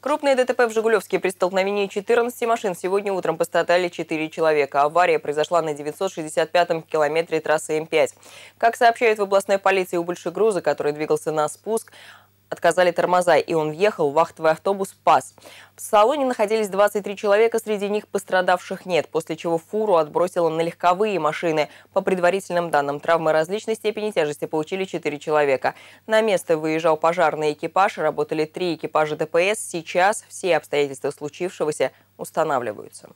Крупные ДТП в Жигулевске. При столкновении 14 машин сегодня утром пострадали 4 человека. Авария произошла на 965-м километре трассы М5. Как сообщают в областной полиции, у большегруза, который двигался на спуск, отказали тормоза, и он въехал в вахтовый автобус «Пас». В салоне находились 23 человека, среди них пострадавших нет, после чего фуру отбросило на легковые машины. По предварительным данным, травмы различной степени тяжести получили 4 человека. На место выезжал пожарный экипаж, работали три экипажа ДПС. Сейчас все обстоятельства случившегося устанавливаются.